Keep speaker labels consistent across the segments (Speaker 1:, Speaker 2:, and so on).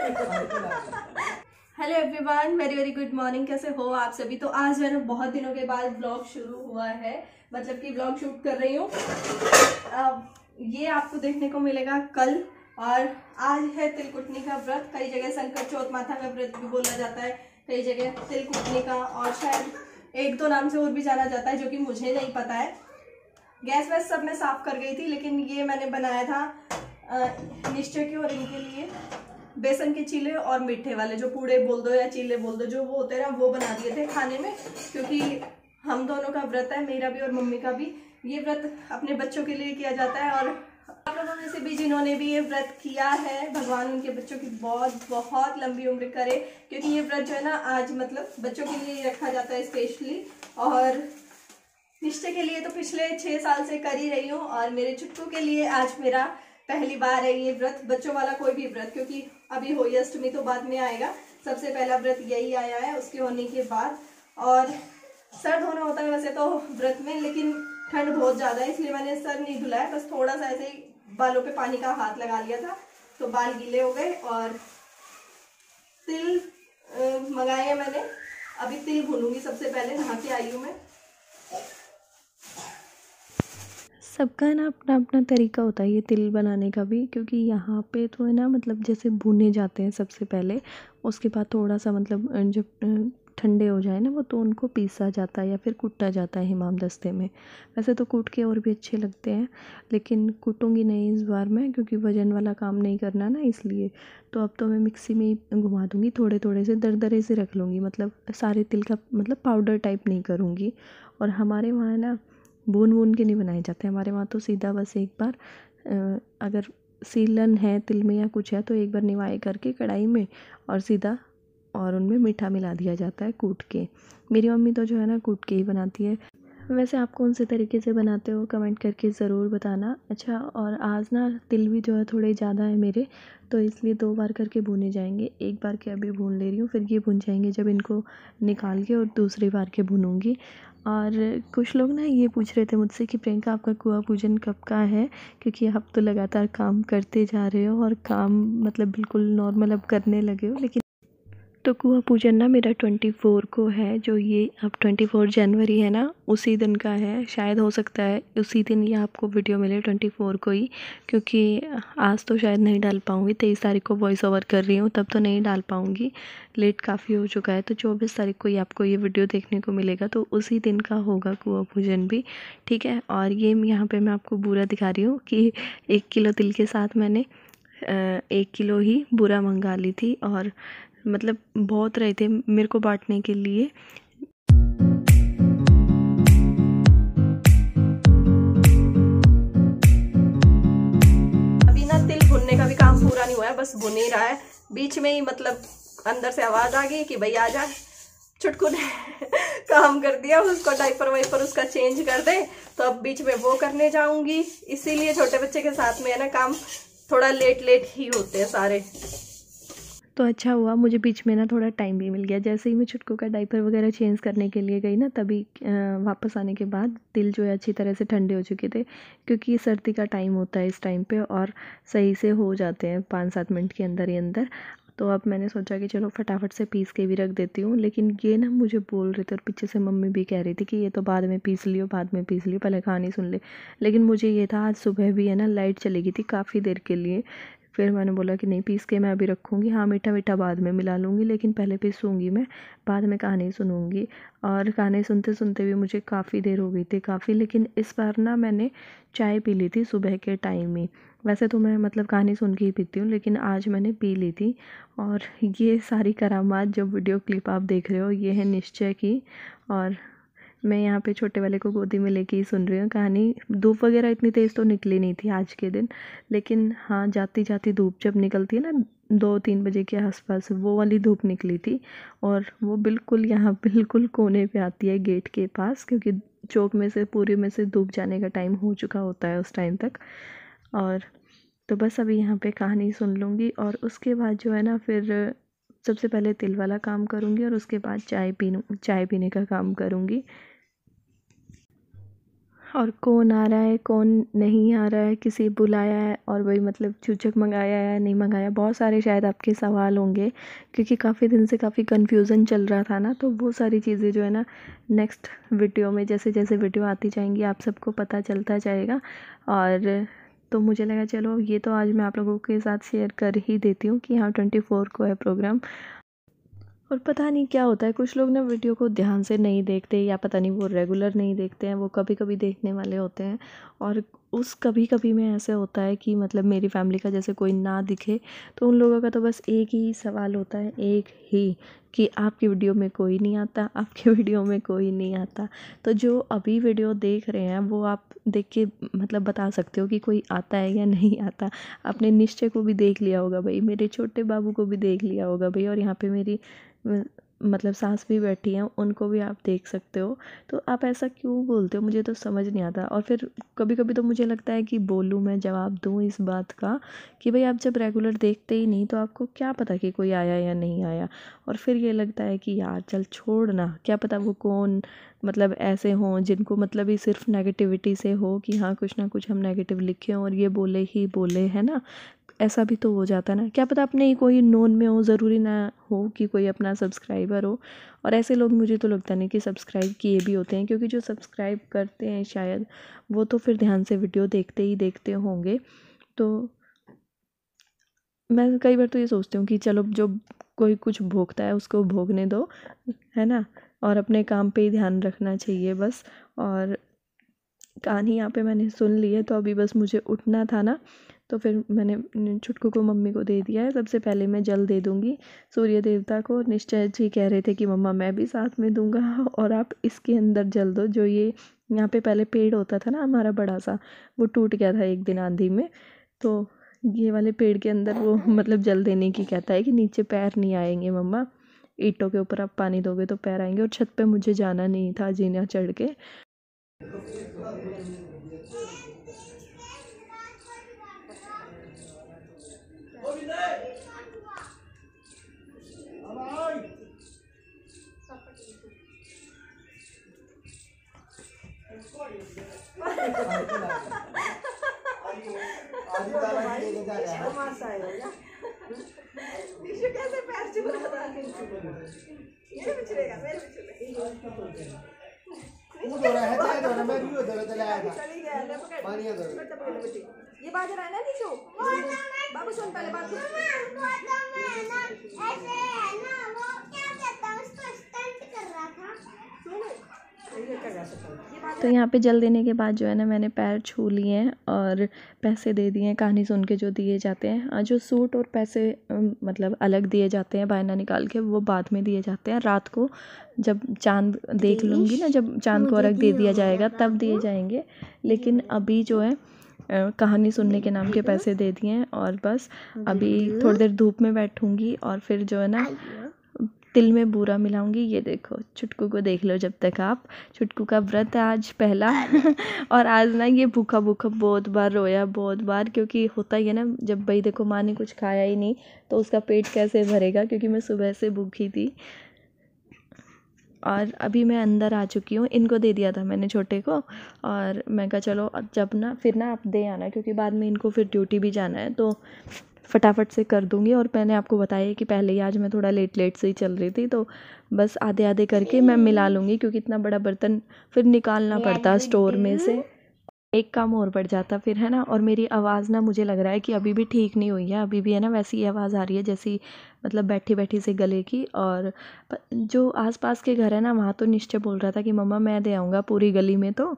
Speaker 1: Hello everyone very very good morning कैसे हो आप सभी तो आज मैंने है ना बहुत दिनों के बाद ब्लॉग शुरू हुआ है मतलब कि ब्लॉग शूट कर रही हूँ ये आपको देखने को मिलेगा कल और आज है तिलकुटनी का व्रत कई जगह संकट चौथ माथा का व्रत भी बोला जाता है कई जगह तिलकुटनी का और शायद एक दो नाम से और भी जाना जाता है जो कि मुझे नहीं पता है गैस वैस सब मैं साफ कर गई थी लेकिन ये मैंने बनाया था निश्चय की और इनके लिए बेसन के चीले और मीठे वाले जो पूड़े बोल दो या चीले बोल दो जो वो होते हैं ना वो बना दिए थे खाने में क्योंकि हम दोनों का व्रत है मेरा भी और मम्मी का भी ये व्रत अपने बच्चों के लिए किया जाता है और आप लोगों में से भी जिन्होंने भी ये व्रत किया है भगवान उनके बच्चों की बहुत बहुत लंबी उम्र करे क्योंकि ये व्रत जो है ना आज मतलब बच्चों के लिए रखा जाता है स्पेशली और निश्चय के लिए तो पिछले छः साल से कर ही रही हूँ और मेरे छुट्टू के लिए आज मेरा पहली बार है ये व्रत बच्चों वाला कोई भी व्रत क्योंकि अभी होली अष्टमी तो बाद में आएगा सबसे पहला व्रत यही आया है उसके होने के बाद और सर्द होना होता है वैसे तो व्रत में लेकिन ठंड बहुत ज़्यादा है इसलिए मैंने सर नहीं धुलाया बस थोड़ा सा ऐसे ही बालों पे पानी का हाथ लगा लिया था तो बाल गीले हो गए और तिल मंगाए हैं मैंने अभी तिल भूनूंगी सबसे पहले नहा के आई हूँ मैं सबका ना अपना अपना तरीका होता है ये तिल बनाने का भी क्योंकि यहाँ पे तो है ना मतलब जैसे भुने जाते हैं सबसे पहले उसके बाद थोड़ा सा मतलब जब ठंडे हो जाए ना वो तो उनको पीसा जाता है या फिर कूटा जाता है हिमाम दस्ते में वैसे तो कूट के और भी अच्छे लगते हैं लेकिन कूटूँगी नहीं इस बार मैं क्योंकि वजन वाला काम नहीं करना ना इसलिए तो अब तो मैं मिक्सी में ही घुमा दूँगी थोड़े थोड़े से दरदरे से रख लूँगी मतलब सारे तिल का मतलब पाउडर टाइप नहीं करूँगी और हमारे वहाँ ना बून बून के नहीं बनाए जाते हमारे वहाँ तो सीधा बस एक बार अगर सीलन है तिल में या कुछ है तो एक बार निवाई करके कढ़ाई में और सीधा और उनमें मीठा मिला दिया जाता है कूट के मेरी मम्मी तो जो है ना कूट के ही बनाती है वैसे आप कौन से तरीके से बनाते हो कमेंट करके ज़रूर बताना अच्छा और आज ना तिल भी जो है थोड़े ज़्यादा है मेरे तो इसलिए दो बार करके भुने जाएंगे एक बार के अभी भून ले रही हूँ फिर ये भुन जाएंगे जब इनको निकाल के और दूसरी बार के भुनूँगी और कुछ लोग ना ये पूछ रहे थे मुझसे कि प्रियंका आपका कुआ पूजन कब का है क्योंकि आप तो लगातार काम करते जा रहे हो और काम मतलब बिल्कुल नॉर्मल अब करने लगे हो लेकिन तो कुआ पूजन ना मेरा ट्वेंटी फ़ोर को है जो ये अब ट्वेंटी फ़ोर जनवरी है ना उसी दिन का है शायद हो सकता है उसी दिन ये आपको वीडियो मिले ट्वेंटी फ़ोर को ही क्योंकि आज तो शायद नहीं डाल पाऊँगी तेईस तारीख को वॉइस ओवर कर रही हूँ तब तो नहीं डाल पाऊँगी लेट काफ़ी हो चुका है तो चौबीस तारीख को ही आपको ये वीडियो देखने को मिलेगा तो उसी दिन का होगा कुआ पूजन भी ठीक है और ये यहाँ पर मैं आपको बुरा दिखा रही हूँ कि एक किलो तिल के साथ मैंने एक किलो ही बुरा मंगा ली थी और मतलब बहुत रहे थे मेरे को बांटने के लिए अभी ना तिल भुनने का भी काम पूरा नहीं हुआ है बस भुन ही रहा है बीच में ही मतलब अंदर से आवाज़ आ गई कि भाई आ जा चुटकू ने काम कर दिया उसको डाइपर वाइपर उसका चेंज कर दे तो अब बीच में वो करने जाऊंगी इसीलिए छोटे बच्चे के साथ में है ना काम थोड़ा लेट लेट ही होते हैं सारे तो अच्छा हुआ मुझे बीच में ना थोड़ा टाइम भी मिल गया जैसे ही मैं छुटकू का डाइपर वगैरह चेंज करने के लिए गई ना तभी वापस आने के बाद दिल जो है अच्छी तरह से ठंडे हो चुके थे क्योंकि सर्दी का टाइम होता है इस टाइम पे और सही से हो जाते हैं पाँच सात मिनट के अंदर ही अंदर तो अब मैंने सोचा कि चलो फटाफट से पीस के भी रख देती हूँ लेकिन ये ना मुझे बोल रहे थे और पीछे से मम्मी भी कह रही थी कि ये तो बाद में पीस लियो बाद में पीस लियो पहले कहानी सुन ले लेकिन मुझे ये था आज सुबह भी है ना लाइट चली गई थी काफ़ी देर के लिए फिर मैंने बोला कि नहीं पीस के मैं अभी रखूँगी हाँ मीठा मीठा बाद में मिला लूँगी लेकिन पहले पीसूँगी मैं बाद में कहानी सुनूँगी और कहानी सुनते सुनते भी मुझे काफ़ी देर हो गई थी काफ़ी लेकिन इस बार ना मैंने चाय पी ली थी सुबह के टाइम में वैसे तो मैं मतलब कहानी सुन के ही पीती हूँ लेकिन आज मैंने पी ली थी और ये सारी करामात जो वीडियो क्लिप आप देख रहे हो ये है निश्चय की और मैं यहाँ पे छोटे वाले को गोदी में लेके ही सुन रही हूँ कहानी धूप वगैरह इतनी तेज़ तो निकली नहीं थी आज के दिन लेकिन हाँ जाती जाती धूप जब निकलती है ना दो तीन बजे के आसपास वो वाली धूप निकली थी और वो बिल्कुल यहाँ बिल्कुल कोने पे आती है गेट के पास क्योंकि चौक में से पूरे में से धूप जाने का टाइम हो चुका होता है उस टाइम तक और तो बस अभी यहाँ पे कहानी सुन लूँगी और उसके बाद जो है ना फिर सबसे पहले तिल वाला काम करूँगी और उसके बाद चाय पीनू चाय पीने का काम करूँगी और कौन आ रहा है कौन नहीं आ रहा है किसी बुलाया है और वही मतलब चूचक मंगाया है नहीं मंगाया बहुत सारे शायद आपके सवाल होंगे क्योंकि काफ़ी दिन से काफ़ी कन्फ्यूज़न चल रहा था ना तो वो सारी चीज़ें जो है ना नेक्स्ट वीडियो में जैसे जैसे वीडियो आती जाएंगी आप सबको पता चलता जाएगा और तो मुझे लगा चलो ये तो आज मैं आप लोगों के साथ शेयर कर ही देती हूँ कि हाँ ट्वेंटी फोर को है प्रोग्राम और पता नहीं क्या होता है कुछ लोग ना वीडियो को ध्यान से नहीं देखते या पता नहीं वो रेगुलर नहीं देखते हैं वो कभी कभी देखने वाले होते हैं और उस कभी कभी में ऐसे होता है कि मतलब मेरी फ़ैमिली का जैसे कोई ना दिखे तो उन लोगों का तो बस एक ही सवाल होता है एक ही कि आपकी वीडियो में कोई नहीं आता आपकी वीडियो में कोई नहीं आता तो जो अभी वीडियो देख रहे हैं वो आप देख के मतलब बता सकते हो कि कोई आता है या नहीं आता आपने निश्चय को भी देख लिया होगा भाई मेरे छोटे बाबू को भी देख लिया होगा भाई और यहाँ पर मेरी मतलब सांस भी बैठी हैं उनको भी आप देख सकते हो तो आप ऐसा क्यों बोलते हो मुझे तो समझ नहीं आता और फिर कभी कभी तो मुझे लगता है कि बोलूँ मैं जवाब दूँ इस बात का कि भाई आप जब रेगुलर देखते ही नहीं तो आपको क्या पता कि कोई आया या नहीं आया और फिर ये लगता है कि यार चल छोड़ ना क्या पता वो कौन मतलब ऐसे हों जिनको मतलब ही सिर्फ नेगेटिविटी से हो कि हाँ कुछ ना कुछ हम नेगेटिव हों और ये बोले ही बोले है ना ऐसा भी तो हो जाता है ना क्या पता अपने ही कोई नोन में हो ज़रूरी ना हो कि कोई अपना सब्सक्राइबर हो और ऐसे लोग मुझे तो लगता नहीं कि सब्सक्राइब किए भी होते हैं क्योंकि जो सब्सक्राइब करते हैं शायद वो तो फिर ध्यान से वीडियो देखते ही देखते होंगे तो मैं कई बार तो ये सोचती हूँ कि चलो जो कोई कुछ भोगता है उसको भोगने दो है ना और अपने काम पे ही ध्यान रखना चाहिए बस और कहानी यहाँ पे मैंने सुन ली है तो अभी बस मुझे उठना था ना तो फिर मैंने छुटकू को मम्मी को दे दिया है सबसे पहले मैं जल दे दूँगी सूर्य देवता को निश्चय जी कह रहे थे कि मम्मा मैं भी साथ में दूँगा और आप इसके अंदर जल दो जो ये यहाँ पे पहले पेड़ होता था ना हमारा बड़ा सा वो टूट गया था एक दिन आंधी में तो ये वाले पेड़ के अंदर वो मतलब जल देने की कहता है कि नीचे पैर नहीं आएंगे मम्मा ईंटों के ऊपर आप पानी दोगे तो पैर आएंगे और छत पे मुझे जाना नहीं था जीना चढ़ के कैसे पैर चुप रहा ये बिछड़ेगा मेरे बिछड़ेगा वो दो रहा है तो दो रहा मैं भी दो रहा चला आया था पानी दो रहा ये बाजरा है ना नीचो बाबू सुन पहले बात तो यहाँ पे जल देने के बाद जो है ना मैंने पैर छू लिए हैं और पैसे दे दिए हैं कहानी सुन के जो दिए जाते हैं हाँ, जो सूट और पैसे मतलब अलग दिए जाते हैं बायना निकाल के वो बाद में दिए जाते हैं रात को जब चांद देख लूँगी ना जब चांद को अर्घ दे दिया जाएगा तब दिए जाएंगे लेकिन अभी जो है कहानी सुनने के नाम के हम्म, पैसे दे दिए हैं और बस हम्म। अभी थोड़ी देर धूप में बैठूँगी और फिर जो है ना तिल में बूरा मिलाऊंगी ये देखो चुटकू को देख लो जब तक आप चुटकू का व्रत है आज पहला और आज ना ये भूखा भूखा बहुत बार रोया बहुत बार क्योंकि होता ही है ना जब भाई देखो माँ ने कुछ खाया ही नहीं तो उसका पेट कैसे भरेगा क्योंकि मैं सुबह से भूखी थी और अभी मैं अंदर आ चुकी हूँ इनको दे दिया था मैंने छोटे को और मैं कहा चलो जब ना फिर ना आप दे आना क्योंकि बाद में इनको फिर ड्यूटी भी जाना है तो फटाफट से कर दूँगी और मैंने आपको बताया कि पहले ही आज मैं थोड़ा लेट लेट से ही चल रही थी तो बस आधे आधे करके मैं मिला लूँगी क्योंकि इतना बड़ा बर्तन फिर निकालना पड़ता स्टोर में से एक काम और बढ़ जाता फिर है ना और मेरी आवाज़ ना मुझे लग रहा है कि अभी भी ठीक नहीं हुई है अभी भी है ना वैसी ही आवाज़ आ रही है जैसी मतलब बैठी बैठी से गले की और जो आसपास के घर है ना वहाँ तो निश्चय बोल रहा था कि मम्मा मैं दे आऊँगा पूरी गली में तो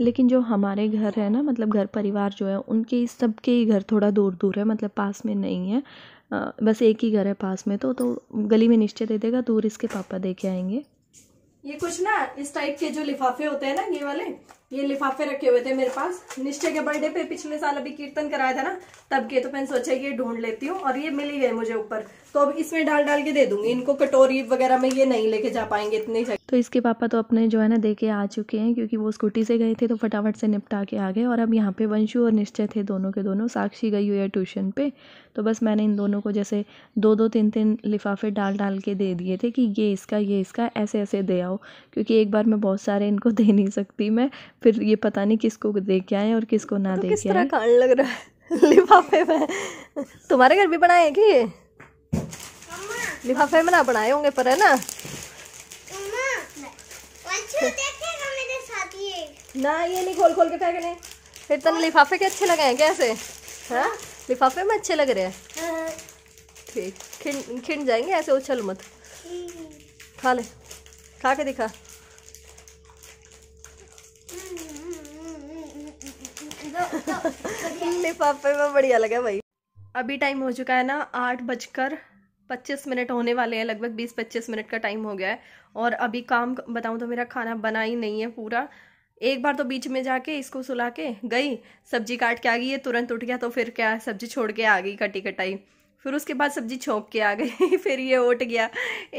Speaker 1: लेकिन जो हमारे घर है ना मतलब घर परिवार जो है उनके सबके ही घर थोड़ा दूर दूर है मतलब पास में नहीं है बस एक ही घर है पास में तो तो गली में निश्चय दे देगा दूर इसके पापा दे के आएंगे ये कुछ ना इस टाइप के जो लिफाफे होते हैं ना ये वाले ये लिफाफे रखे हुए थे मेरे पास निश्चय के बर्थडे पे पिछले साल अभी कीर्तन कराया था ना तब के तो मैंने सोचा ये ढूंढ लेती हूँ और ये मिल ही गए मुझे ऊपर तो अब इसमें डाल डाल के दे दूंगी इनको कटोरी वगैरह में ये नहीं लेके जा पाएंगे इतने तो इसके पापा तो अपने जो है ना दे के आ चुके हैं क्योंकि वो स्कूटी से गए थे तो फटाफट से निपटा के आ गए और अब यहाँ पे वंशु और निश्चय थे दोनों के दोनों साक्षी गई हुई है ट्यूशन पे तो बस मैंने इन दोनों को जैसे दो दो तीन तीन लिफाफे डाल डाल के दे दिए थे कि ये इसका ये इसका ऐसे ऐसे दे आओ क्योंकि एक बार मैं बहुत सारे इनको दे नहीं सकती मैं फिर ये पता नहीं किसको दे के आए और किसको ना तो दे किस के तरह कांड लग रहा है लिफाफे में तुम्हारे घर भी बनाए कि लिफाफे में ना बनाए होंगे पर है ना ना ये नहीं खोल खोल के फेंकने फिर तुम लिफाफे के अच्छे लगे हैं कैसे हाँ लिफाफे में अच्छे लग रहे हैं ठीक खिंड खिंड जाएंगे ऐसे उछल मत खा ले खा के दिखा लिफाफे में बढ़िया लगा भाई अभी टाइम हो चुका है ना आठ बजकर पच्चीस मिनट होने वाले हैं लगभग बीस पच्चीस मिनट का टाइम हो गया है और अभी काम बताऊँ तो मेरा खाना बना ही नहीं है पूरा एक बार तो बीच में जाके इसको सुला के गई सब्जी काट के आ गई ये तुरंत उठ गया तो फिर क्या सब्जी छोड़ के आ गई कटी कटाई फिर उसके बाद सब्जी छोंक के आ गई फिर ये उठ गया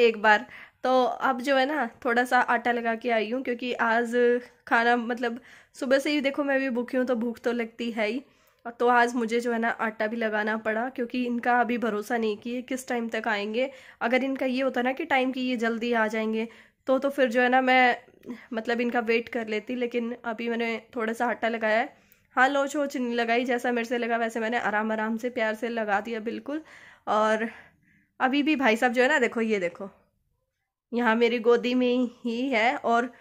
Speaker 1: एक बार तो अब जो है ना थोड़ा सा आटा लगा के आई हूँ क्योंकि आज खाना मतलब सुबह से ही देखो मैं भी भूखी हूँ तो भूख तो लगती है ही तो आज मुझे जो है ना आटा भी लगाना पड़ा क्योंकि इनका अभी भरोसा नहीं कि ये किस टाइम तक आएंगे अगर इनका ये होता ना कि टाइम की ये जल्दी आ जाएंगे तो तो फिर जो है ना मैं मतलब इनका वेट कर लेती लेकिन अभी मैंने थोड़ा सा आटा लगाया है हाँ लोच वोच नहीं लगाई जैसा मेरे से लगा वैसे मैंने आराम आराम से प्यार से लगा दिया बिल्कुल और अभी भी भाई साहब जो है ना देखो ये देखो यहाँ मेरी गोदी में ही है और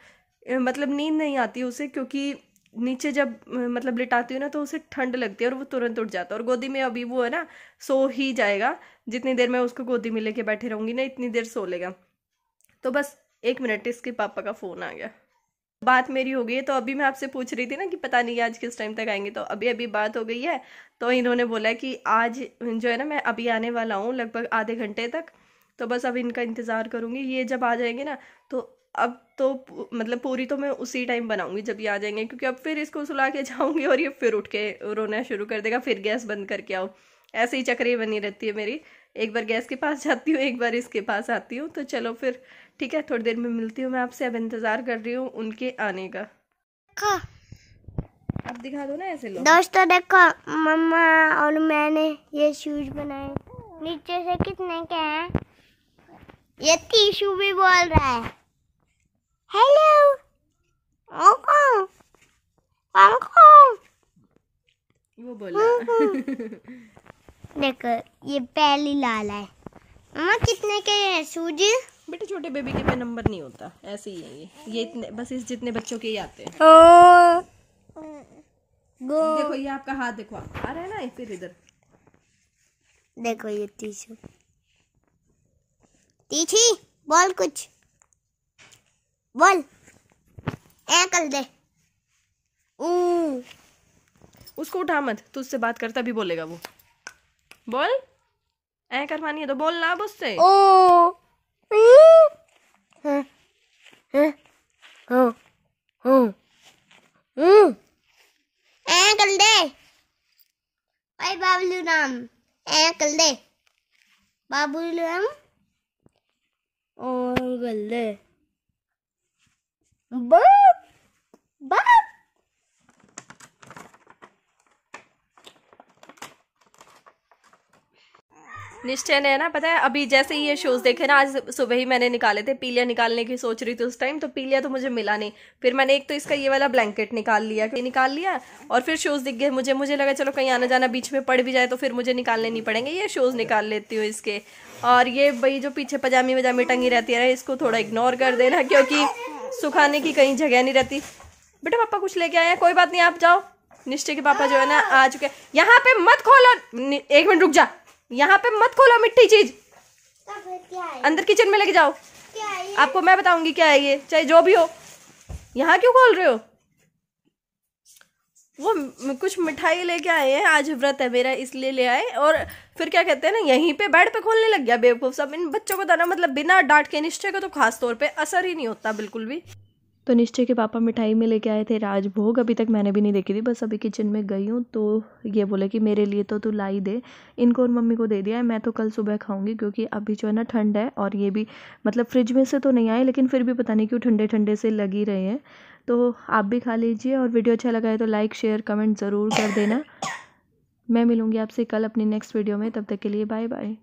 Speaker 1: मतलब नींद नहीं आती उसे क्योंकि नीचे जब मतलब लिटाती हूँ ना तो उसे ठंड लगती है और वो तुरंत उठ जाता है और गोदी में अभी वो है ना सो ही जाएगा जितनी देर मैं उसको गोदी में लेके बैठे रहूँगी ना इतनी देर सो लेगा तो बस एक मिनट इसके पापा का फ़ोन आ गया बात मेरी हो गई है तो अभी मैं आपसे पूछ रही थी ना कि पता नहीं आज किस टाइम तक आएंगे तो अभी अभी बात हो गई है तो इन्होंने बोला कि आज जो है ना मैं अभी आने वाला हूँ लगभग आधे घंटे तक तो बस अब इनका इंतज़ार करूँगी ये जब आ जाएंगे ना तो अब तो मतलब पूरी तो मैं उसी टाइम बनाऊंगी जब ये आ जाएंगे क्योंकि अब फिर इसको सुला के जाऊंगी और ये फिर उठ के रोना शुरू कर देगा फिर गैस बंद करके आओ ऐसे ही चक्री बनी रहती है मेरी एक बार गैस के पास जाती हूँ एक बार इसके पास आती हूँ तो चलो फिर ठीक है थोड़ी देर में मिलती हूँ मैं आपसे अब इंतज़ार कर रही हूँ उनके आने का आप दिखा दो ना ऐसे दोस्तों देखो मम्मा और मैंने ये शूज बनाए नीचे से कितने के हैं ये टीशू भी बोल रहा है हेलो वो बोला हम्म, हम्म। देखो ये पहली लाल है मामा कितने के हैं सूजी बेटे छोटे बेबी के पे नंबर नहीं होता ऐसे ही है ये ये इतने बस इस जितने बच्चों के ही आते हैं गो देखो ये आपका हाथ देखो आ रहा है ना फिर इधर देखो ये टीशू तीछी बोल कुछ बोल ए कर दे उसको उठा मत तू उससे बात करता भी बोलेगा वो बोल ऐ करवानी है तो बोल ना उससे ओ हाँ, दे ओए बाबलू राम ऐ दे बाबलू राम गले निश्चय ने ना पता है अभी जैसे ही ये शूज़ देखे ना आज सुबह ही मैंने निकाले थे पीलिया निकालने की सोच रही थी उस टाइम तो पीलिया तो मुझे मिला नहीं फिर मैंने एक तो इसका ये वाला ब्लैंकेट निकाल लिया निकाल लिया और फिर शूज़ दिख गए मुझे मुझे लगा चलो कहीं आना जाना बीच में पड़ भी जाए तो फिर मुझे निकालने नहीं पड़ेंगे ये शूज़ निकाल लेती हूँ इसके और ये भाई जो पीछे पजामी वजामी टंगी रहती है ना इसको थोड़ा इग्नोर कर देना क्योंकि सुखाने की कहीं जगह नहीं रहती बेटा पापा कुछ लेके आए हैं कोई बात नहीं आप जाओ निश्चय के पापा जो है ना आ चुके यहाँ पे मत खोलो एक मिनट रुक जा यहाँ पे मत खोलो मिट्टी चीज अंदर किचन में लेके जाओ आपको मैं बताऊंगी क्या है ये चाहे जो भी हो यहाँ क्यों खोल रहे हो वो कुछ मिठाई लेके आए हैं आज व्रत है मेरा इसलिए ले आए और फिर क्या कहते हैं ना यहीं पे बेड पे खोलने लग गया बेवकूफ़ सब इन बच्चों को ना मतलब बिना डांट के निश्चय का तो खास तौर पे असर ही नहीं होता बिल्कुल भी तो निश्चय के पापा मिठाई में लेके आए थे राजभोग अभी तक मैंने भी नहीं देखी थी बस अभी किचन में गई हूँ तो ये बोले कि मेरे लिए तो तू लाई दे इनको और मम्मी को दे दिया है मैं तो कल सुबह खाऊंगी क्योंकि अभी जो है ना ठंड है और ये भी मतलब फ्रिज में से तो नहीं आए लेकिन फिर भी पता नहीं क्यों ठंडे ठंडे से लग ही रहे हैं तो आप भी खा लीजिए और वीडियो अच्छा लगा है तो लाइक शेयर कमेंट ज़रूर कर देना मैं मिलूँगी आपसे कल अपनी नेक्स्ट वीडियो में तब तक के लिए बाय बाय